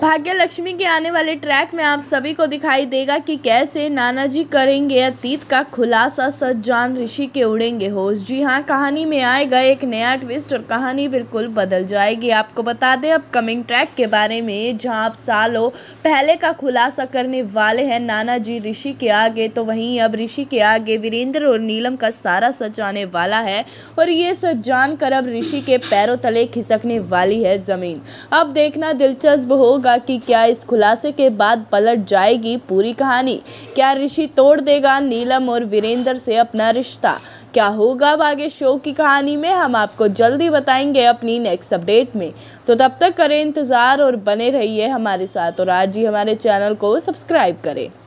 भाग्य लक्ष्मी के आने वाले ट्रैक में आप सभी को दिखाई देगा कि कैसे नाना जी करेंगे अतीत का खुलासा सज्जान ऋषि के उड़ेंगे होश जी हाँ कहानी में आएगा एक नया ट्विस्ट और कहानी बिल्कुल बदल जाएगी आपको बता दें अपकमिंग ट्रैक के बारे में जहाँ आप सालों पहले का खुलासा करने वाले हैं नाना जी ऋषि के आगे तो वहीं अब ऋषि के आगे वीरेंद्र और नीलम का सारा सच आने वाला है और ये सच जान कर अब ऋषि के पैरों तले खिसकने वाली है ज़मीन अब देखना दिलचस्प होगा होगा कि क्या इस खुलासे के बाद पलट जाएगी पूरी कहानी क्या ऋषि तोड़ देगा नीलम और वीरेंद्र से अपना रिश्ता क्या होगा आगे शो की कहानी में हम आपको जल्दी बताएंगे अपनी नेक्स्ट अपडेट में तो तब तक करें इंतज़ार और बने रहिए हमारे साथ और आज ही हमारे चैनल को सब्सक्राइब करें